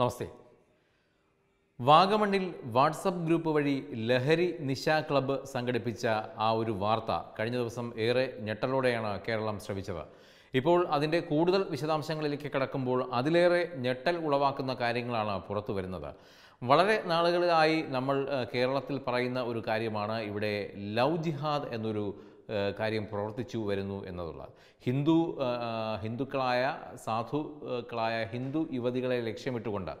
നമസ്തേ വാഗമണ്ണിൽ WhatsApp group വഴി ലഹരി നിശ club സംഘടിപ്പിച്ച ആ ഒരു വാർത്ത കഴിഞ്ഞ ദിവസം ഏറെ ഞെട്ടലോടെയാണ് കേരളം ശ്രമിച്ചത് ഇപ്പോൾ അതിൻ്റെ കൂടുതൽ വിശദാംശങ്ങളിലേക്ക് കടക്കുമ്പോൾ അതിലേറെ ഞെട്ടൽ ഉളവാക്കുന്ന കാര്യങ്ങളാണ് പുറത്തു വരുന്നത് വളരെ നാളുകളിലായി നമ്മൾ കേരളത്തിൽ പറയുന്ന ഒരു കാര്യമാണ് ഇവിടെ ലവ് ജിഹാദ് എന്നൊരു കാര്യം പ്രവർത്തിച്ചു വരുന്നു എന്നതുള്ള ഹിന്ദു ഹിന്ദുക്കളായ സാധുക്കളായ ഹിന്ദു യുവതികളെ ലക്ഷ്യമിട്ടുകൊണ്ട്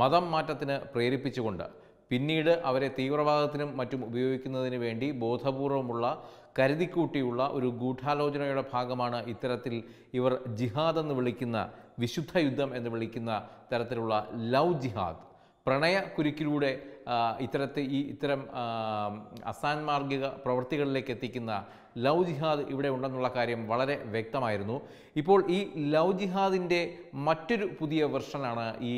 മതം മാറ്റത്തിന് പ്രേരിപ്പിച്ചുകൊണ്ട് പിന്നീട് അവരെ തീവ്രവാദത്തിനും മറ്റും ഉപയോഗിക്കുന്നതിന് വേണ്ടി ബോധപൂർവമുള്ള കരുതിക്കൂട്ടിയുള്ള ഒരു ഗൂഢാലോചനയുടെ ഭാഗമാണ് ഇത്തരത്തിൽ ഇവർ ജിഹാദ് എന്ന് വിളിക്കുന്ന വിശുദ്ധ യുദ്ധം എന്ന് വിളിക്കുന്ന തരത്തിലുള്ള ലവ് ജിഹാദ് പ്രണയ കുരുക്കിലൂടെ ഇത്തരത്തിൽ ഈ ഇത്തരം അസാൻമാർഗിക പ്രവൃത്തികളിലേക്ക് എത്തിക്കുന്ന ലവ് ജിഹാദ് ഇവിടെ ഉണ്ടെന്നുള്ള കാര്യം വളരെ വ്യക്തമായിരുന്നു ഇപ്പോൾ ഈ ലവ് ജിഹാദിൻ്റെ മറ്റൊരു പുതിയ വെർഷനാണ് ഈ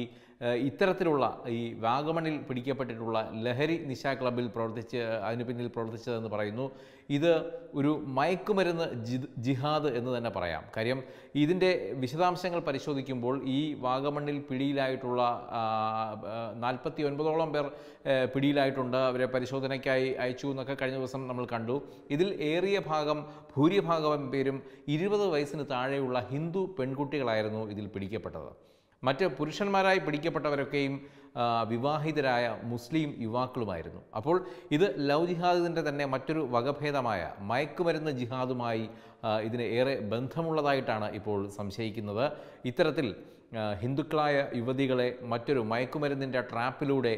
ഇത്തരത്തിലുള്ള ഈ വാഗമണിൽ പിടിക്കപ്പെട്ടിട്ടുള്ള ലഹരി നിശ ക്ലബിൽ പ്രവർത്തിച്ച് അതിനു പിന്നിൽ പ്രവർത്തിച്ചതെന്ന് പറയുന്നു ഇത് ഒരു മയക്കുമരുന്ന് ജിഹാദ് എന്ന് തന്നെ പറയാം കാര്യം ഇതിൻ്റെ വിശദാംശങ്ങൾ പരിശോധിക്കുമ്പോൾ ഈ വാഗമണ്ണിൽ പിടിയിലായിട്ടുള്ള നാൽപ്പത്തി ഒൻപതോളം പേർ പിടിയിലായിട്ടുണ്ട് അവരെ പരിശോധനയ്ക്കായി അയച്ചു എന്നൊക്കെ കഴിഞ്ഞ ദിവസം നമ്മൾ കണ്ടു ഇതിൽ ഏറിയ ഭാഗം ഭൂരിഭാഗം പേരും ഇരുപത് വയസ്സിന് താഴെയുള്ള ഹിന്ദു പെൺകുട്ടികളായിരുന്നു ഇതിൽ പിടിക്കപ്പെട്ടത് മറ്റ് പുരുഷന്മാരായി പിടിക്കപ്പെട്ടവരൊക്കെയും വിവാഹിതരായ മുസ്ലിം യുവാക്കളുമായിരുന്നു അപ്പോൾ ഇത് ലവ് ജിഹാദിൻ്റെ തന്നെ മറ്റൊരു വകഭേദമായ മയക്കുമരുന്ന് ജിഹാദുമായി ഇതിന് ഏറെ ബന്ധമുള്ളതായിട്ടാണ് ഇപ്പോൾ സംശയിക്കുന്നത് ഇത്തരത്തിൽ ഹിന്ദുക്കളായ യുവതികളെ മറ്റൊരു മയക്കുമരുന്നിൻ്റെ ട്രാപ്പിലൂടെ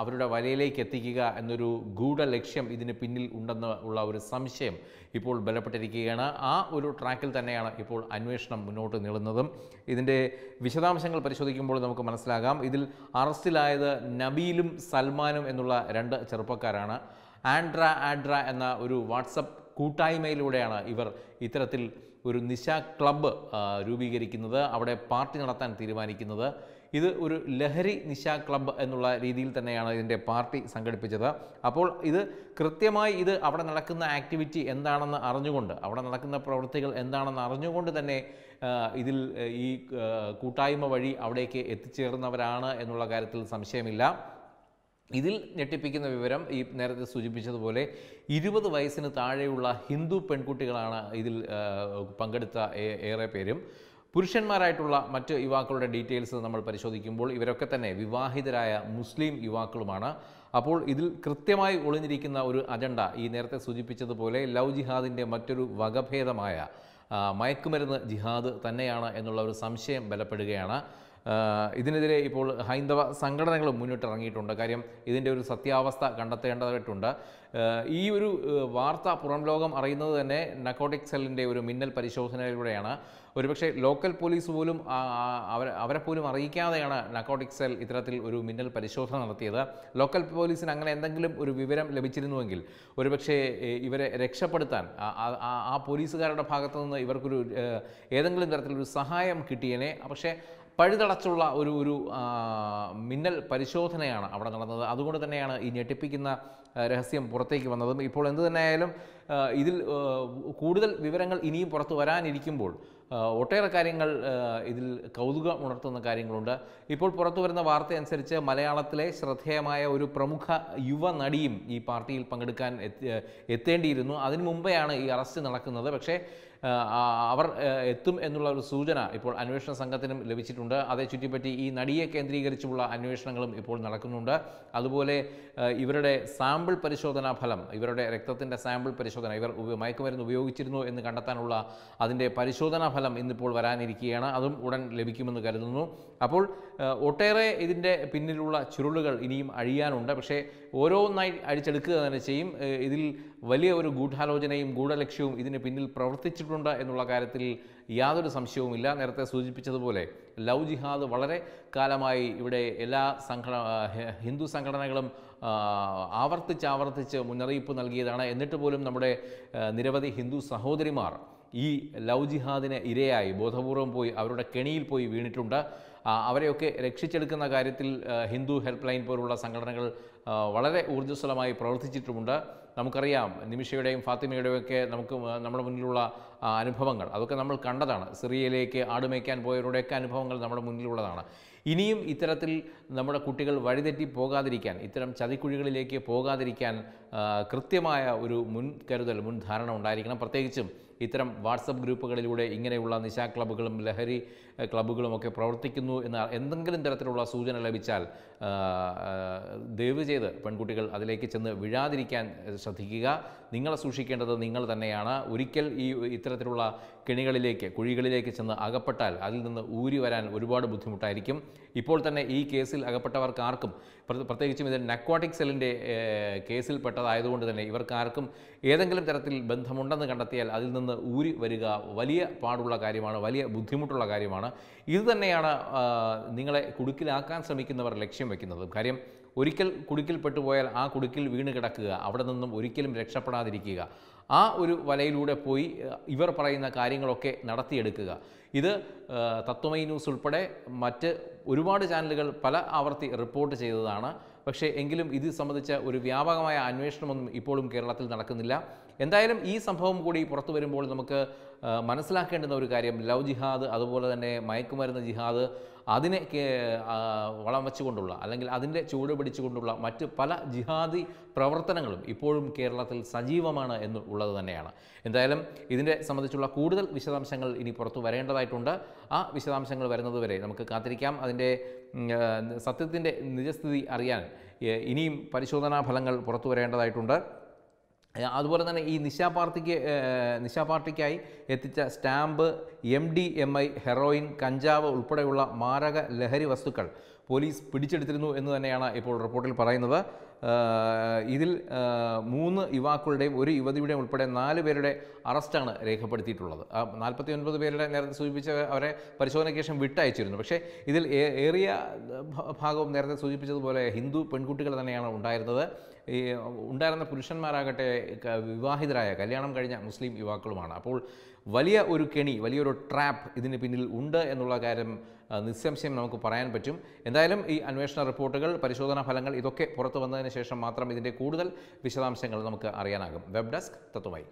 അവരുടെ വലയിലേക്ക് എത്തിക്കുക എന്നൊരു ഗൂഢ ലക്ഷ്യം ഇതിന് പിന്നിൽ ഉണ്ടെന്ന് ഉള്ള ഒരു സംശയം ഇപ്പോൾ ബലപ്പെട്ടിരിക്കുകയാണ് ആ ഒരു ട്രാക്കിൽ തന്നെയാണ് ഇപ്പോൾ അന്വേഷണം മുന്നോട്ട് നീളുന്നതും ഇതിൻ്റെ വിശദാംശങ്ങൾ പരിശോധിക്കുമ്പോൾ നമുക്ക് മനസ്സിലാകാം ഇതിൽ അറസ്റ്റിലായത് നബീലും സൽമാനും എന്നുള്ള രണ്ട് ചെറുപ്പക്കാരാണ് ആൻഡ്ര ആൻഡ്ര എന്ന ഒരു വാട്സപ്പ് കൂട്ടായ്മയിലൂടെയാണ് ഇവർ ഇത്തരത്തിൽ ഒരു നിശ ക്ലബ്ബ് രൂപീകരിക്കുന്നത് അവിടെ പാർട്ടി നടത്താൻ തീരുമാനിക്കുന്നത് ഇത് ഒരു ലഹരി നിശ ക്ലബ്ബ് എന്നുള്ള രീതിയിൽ തന്നെയാണ് ഇതിൻ്റെ പാർട്ടി സംഘടിപ്പിച്ചത് അപ്പോൾ ഇത് കൃത്യമായി ഇത് അവിടെ നടക്കുന്ന ആക്ടിവിറ്റി എന്താണെന്ന് അറിഞ്ഞുകൊണ്ട് അവിടെ നടക്കുന്ന പ്രവൃത്തികൾ എന്താണെന്ന് അറിഞ്ഞുകൊണ്ട് തന്നെ ഇതിൽ ഈ കൂട്ടായ്മ വഴി അവിടേക്ക് എത്തിച്ചേർന്നവരാണ് എന്നുള്ള കാര്യത്തിൽ സംശയമില്ല ഇതിൽ ഞെട്ടിപ്പിക്കുന്ന വിവരം ഈ നേരത്തെ സൂചിപ്പിച്ചതുപോലെ ഇരുപത് വയസ്സിന് താഴെയുള്ള ഹിന്ദു പെൺകുട്ടികളാണ് ഇതിൽ പങ്കെടുത്ത ഏറെ പേരും പുരുഷന്മാരായിട്ടുള്ള മറ്റ് യുവാക്കളുടെ ഡീറ്റെയിൽസ് നമ്മൾ പരിശോധിക്കുമ്പോൾ ഇവരൊക്കെ തന്നെ വിവാഹിതരായ മുസ്ലിം യുവാക്കളുമാണ് അപ്പോൾ ഇതിൽ കൃത്യമായി ഒളിഞ്ഞിരിക്കുന്ന ഒരു അജണ്ട ഈ നേരത്തെ സൂചിപ്പിച്ചതുപോലെ ലവ് ജിഹാദിൻ്റെ മറ്റൊരു വകഭേദമായ മയക്കുമരുന്ന് ജിഹാദ് തന്നെയാണ് എന്നുള്ള ഒരു സംശയം ബലപ്പെടുകയാണ് ഇതിനെതിരെ ഇപ്പോൾ ഹൈന്ദവ സംഘടനകൾ മുന്നിട്ടിറങ്ങിയിട്ടുണ്ട് കാര്യം ഇതിൻ്റെ ഒരു സത്യാവസ്ഥ കണ്ടെത്തേണ്ടതായിട്ടുണ്ട് ഈ ഒരു വാർത്ത പുറം ലോകം അറിയുന്നത് തന്നെ നക്കോട്ടിക് സെല്ലിൻ്റെ ഒരു മിന്നൽ പരിശോധനയിലൂടെയാണ് ഒരുപക്ഷെ ലോക്കൽ പോലീസ് പോലും അവരെ പോലും അറിയിക്കാതെയാണ് നക്കോട്ടിക് സെൽ ഇത്തരത്തിൽ ഒരു മിന്നൽ പരിശോധന നടത്തിയത് ലോക്കൽ പോലീസിന് അങ്ങനെ എന്തെങ്കിലും ഒരു വിവരം ലഭിച്ചിരുന്നുവെങ്കിൽ ഒരുപക്ഷെ ഇവരെ രക്ഷപ്പെടുത്താൻ ആ പോലീസുകാരുടെ ഭാഗത്തു നിന്ന് ഇവർക്കൊരു ഏതെങ്കിലും തരത്തിലൊരു സഹായം കിട്ടിയേനെ പക്ഷേ പഴുതടച്ചുള്ള ഒരു ഒരു മിന്നൽ പരിശോധനയാണ് അവിടെ നടന്നത് അതുകൊണ്ട് തന്നെയാണ് ഈ ഞെട്ടിപ്പിക്കുന്ന രഹസ്യം പുറത്തേക്ക് വന്നതും ഇപ്പോൾ എന്തു തന്നെയായാലും ഇതിൽ കൂടുതൽ വിവരങ്ങൾ ഇനിയും പുറത്തു വരാനിരിക്കുമ്പോൾ ഒട്ടേറെ കാര്യങ്ങൾ ഇതിൽ കൗതുകം ഉണർത്തുന്ന കാര്യങ്ങളുണ്ട് ഇപ്പോൾ പുറത്തു വരുന്ന വാർത്ത അനുസരിച്ച് മലയാളത്തിലെ ശ്രദ്ധേയമായ ഒരു പ്രമുഖ യുവ നടിയും ഈ പാർട്ടിയിൽ പങ്കെടുക്കാൻ എത്തേണ്ടിയിരുന്നു അതിനു മുമ്പെയാണ് ഈ അറസ്റ്റ് നടക്കുന്നത് പക്ഷേ അവർ എത്തും എന്നുള്ള ഒരു സൂചന ഇപ്പോൾ അന്വേഷണ സംഘത്തിനും ലഭിച്ചിട്ടുണ്ട് അതേ ചുറ്റിപ്പറ്റി ഈ നടിയെ കേന്ദ്രീകരിച്ചുള്ള അന്വേഷണങ്ങളും ഇപ്പോൾ നടക്കുന്നുണ്ട് അതുപോലെ ഇവരുടെ സാമ്പിൾ പരിശോധനാ ഫലം ഇവരുടെ രക്തത്തിൻ്റെ സാമ്പിൾ പരിശോധന ഇവർ മയക്കുമരുന്ന് ഉപയോഗിച്ചിരുന്നു എന്ന് കണ്ടെത്താനുള്ള അതിൻ്റെ പരിശോധനാ ഫലം ഇന്നിപ്പോൾ വരാനിരിക്കുകയാണ് അതും ഉടൻ ലഭിക്കുമെന്ന് കരുതുന്നു അപ്പോൾ ഒട്ടേറെ ഇതിൻ്റെ പിന്നിലുള്ള ചുരുളുകൾ ഇനിയും അഴിയാനുണ്ട് പക്ഷേ ഓരോന്നായി അഴിച്ചെടുക്കുക തന്നെ ചെയ്യും ഇതിൽ വലിയ ഒരു ഗൂഢാലോചനയും ഗൂഢലക്ഷ്യവും ഇതിന് പിന്നിൽ പ്രവർത്തിച്ചിട്ടുണ്ട് സൂക്ഷിച്ചിട്ടുണ്ട് എന്നുള്ള കാര്യത്തിൽ യാതൊരു സംശയവുമില്ല നേരത്തെ സൂചിപ്പിച്ചതുപോലെ ലവ് ജിഹാദ് വളരെ കാലമായി ഇവിടെ എല്ലാ സംഘടന ഹിന്ദു സംഘടനകളും ആവർത്തിച്ചാവർത്തിച്ച് മുന്നറിയിപ്പ് നൽകിയതാണ് എന്നിട്ട് പോലും നമ്മുടെ നിരവധി ഹിന്ദു സഹോദരിമാർ ഈ ലവ് ജിഹാദിന് ഇരയായി ബോധപൂർവം പോയി അവരുടെ കെണിയിൽ പോയി വീണിട്ടുണ്ട് അവരെയൊക്കെ രക്ഷിച്ചെടുക്കുന്ന കാര്യത്തിൽ ഹിന്ദു ഹെൽപ്പ് ലൈൻ പോലുള്ള സംഘടനകൾ വളരെ ഊർജ്ജസ്വലമായി പ്രവർത്തിച്ചിട്ടുമുണ്ട് നമുക്കറിയാം നിമിഷയുടെയും ഫാത്തിമയുടെയും ഒക്കെ നമുക്ക് നമ്മുടെ മുന്നിലുള്ള അനുഭവങ്ങൾ അതൊക്കെ നമ്മൾ കണ്ടതാണ് സിറിയയിലേക്ക് ആടുമേക്കാൻ പോയവരുടെയൊക്കെ അനുഭവങ്ങൾ നമ്മുടെ മുന്നിലുള്ളതാണ് ഇനിയും ഇത്തരത്തിൽ നമ്മുടെ കുട്ടികൾ വഴിതെറ്റി പോകാതിരിക്കാൻ ഇത്തരം ചതിക്കുഴികളിലേക്ക് പോകാതിരിക്കാൻ കൃത്യമായ ഒരു മുൻകരുതൽ മുൻധാരണ ഉണ്ടായിരിക്കണം പ്രത്യേകിച്ചും ഇത്തരം വാട്സപ്പ് ഗ്രൂപ്പുകളിലൂടെ ഇങ്ങനെയുള്ള നിശാ ക്ലബ്ബുകളും ലഹരി ക്ലബ്ബുകളും ഒക്കെ പ്രവർത്തിക്കുന്നു എന്ന എന്തെങ്കിലും തരത്തിലുള്ള സൂചന ലഭിച്ചാൽ ദയവ് ചെയ്ത് പെൺകുട്ടികൾ അതിലേക്ക് ചെന്ന് വീഴാതിരിക്കാൻ ശ്രദ്ധിക്കുക നിങ്ങളെ സൂക്ഷിക്കേണ്ടത് നിങ്ങൾ തന്നെയാണ് ഒരിക്കൽ ഈ ഇത്തരത്തിലുള്ള കെണികളിലേക്ക് കുഴികളിലേക്ക് ചെന്ന് അകപ്പെട്ടാൽ അതിൽ നിന്ന് ഊരി വരാൻ ഒരുപാട് ബുദ്ധിമുട്ടായിരിക്കും ഇപ്പോൾ തന്നെ ഈ കേസിൽ അകപ്പെട്ടവർക്ക് ആർക്കും പ്രത്യേകിച്ചും ഇത് നക്വാട്ടിക് സെല്ലിൻ്റെ പെട്ടതായതുകൊണ്ട് തന്നെ ഇവർക്കാർക്കും ഏതെങ്കിലും തരത്തിൽ ബന്ധമുണ്ടെന്ന് കണ്ടെത്തിയാൽ അതിൽ നിന്ന് ഊരി വരിക വലിയ പാടുള്ള കാര്യമാണ് വലിയ ബുദ്ധിമുട്ടുള്ള കാര്യമാണ് ഇത് തന്നെയാണ് നിങ്ങളെ കുടുക്കിലാക്കാൻ ശ്രമിക്കുന്നവർ ലക്ഷ്യം വയ്ക്കുന്നത് കാര്യം ഒരിക്കൽ കുടുക്കിൽ പെട്ടുപോയാൽ ആ കുടുക്കിൽ വീണ് കിടക്കുക അവിടെ നിന്നും ഒരിക്കലും രക്ഷപ്പെടാതിരിക്കുക ആ ഒരു വലയിലൂടെ പോയി ഇവർ പറയുന്ന കാര്യങ്ങളൊക്കെ നടത്തിയെടുക്കുക ഇത് തത്വമൈ ന്യൂസ് ഉൾപ്പെടെ മറ്റ് ഒരുപാട് ചാനലുകൾ പല ആവർത്തി റിപ്പോർട്ട് ചെയ്തതാണ് പക്ഷേ എങ്കിലും ഇത് സംബന്ധിച്ച ഒരു വ്യാപകമായ അന്വേഷണമൊന്നും ഇപ്പോഴും കേരളത്തിൽ നടക്കുന്നില്ല എന്തായാലും ഈ സംഭവം കൂടി പുറത്തു വരുമ്പോൾ നമുക്ക് മനസ്സിലാക്കേണ്ടുന്ന ഒരു കാര്യം ലവ് ജിഹാദ് അതുപോലെ തന്നെ മയക്കുമരുന്ന് ജിഹാദ് അതിനെ വളം വെച്ചുകൊണ്ടുള്ള അല്ലെങ്കിൽ അതിൻ്റെ ചുവട് പിടിച്ചുകൊണ്ടുള്ള മറ്റ് പല ജിഹാദി പ്രവർത്തനങ്ങളും ഇപ്പോഴും കേരളത്തിൽ സജീവമാണ് എന്ന് ഉള്ളത് തന്നെയാണ് എന്തായാലും ഇതിനെ സംബന്ധിച്ചുള്ള കൂടുതൽ വിശദാംശങ്ങൾ ഇനി പുറത്തു വരേണ്ടതായിട്ടുണ്ട് ആ വിശദാംശങ്ങൾ വരുന്നതുവരെ നമുക്ക് കാത്തിരിക്കാം അതിൻ്റെ സത്യത്തിൻ്റെ നിജസ്ഥിതി അറിയാൻ ഇനിയും പരിശോധനാ ഫലങ്ങൾ പുറത്തു വരേണ്ടതായിട്ടുണ്ട് അതുപോലെ തന്നെ ഈ നിശാ പാർട്ടിക്ക് നിശാ പാർട്ടിക്കായി എത്തിച്ച stamp M D M I heroin കഞ്ചാവ് ഉൾപ്പെടെയുള്ള മാരക ലഹരി വസ്തുക്കൾ പോലീസ് പിടിച്ചെടുത്തിരുന്നു എന്ന് തന്നെയാണ് ഇപ്പോൾ റിപ്പോർട്ടിൽ പറയുന്നത് ഇതിൽ മൂന്ന് യുവാക്കളുടെയും ഒരു യുവതിയുടെയും ഉൾപ്പെടെ നാല് പേരുടെ അറസ്റ്റാണ് രേഖപ്പെടുത്തിയിട്ടുള്ളത് നാൽപ്പത്തി ഒൻപത് പേരുടെ നേരത്തെ സൂചിപ്പിച്ച അവരെ പരിശോധനയ്ക്ക് ശേഷം വിട്ടയച്ചിരുന്നു പക്ഷേ ഇതിൽ ഏറിയ ഭാഗവും നേരത്തെ സൂചിപ്പിച്ചതുപോലെ ഹിന്ദു പെൺകുട്ടികൾ തന്നെയാണ് ഉണ്ടായിരുന്നത് ഈ ഉണ്ടായിരുന്ന പുരുഷന്മാരാകട്ടെ വിവാഹിതരായ കല്യാണം കഴിഞ്ഞ മുസ്ലിം യുവാക്കളുമാണ് അപ്പോൾ വലിയ ഒരു കെണി വലിയൊരു ട്രാപ്പ് ഇതിന് പിന്നിൽ ഉണ്ട് എന്നുള്ള കാര്യം നിസ്സംശയം നമുക്ക് പറയാൻ പറ്റും എന്തായാലും ഈ അന്വേഷണ റിപ്പോർട്ടുകൾ പരിശോധനാ ഫലങ്ങൾ ഇതൊക്കെ പുറത്തു വന്നതിന് ശേഷം മാത്രം ഇതിൻ്റെ കൂടുതൽ വിശദാംശങ്ങൾ നമുക്ക് അറിയാനാകും വെബ് ഡെസ്ക് തത്വമായി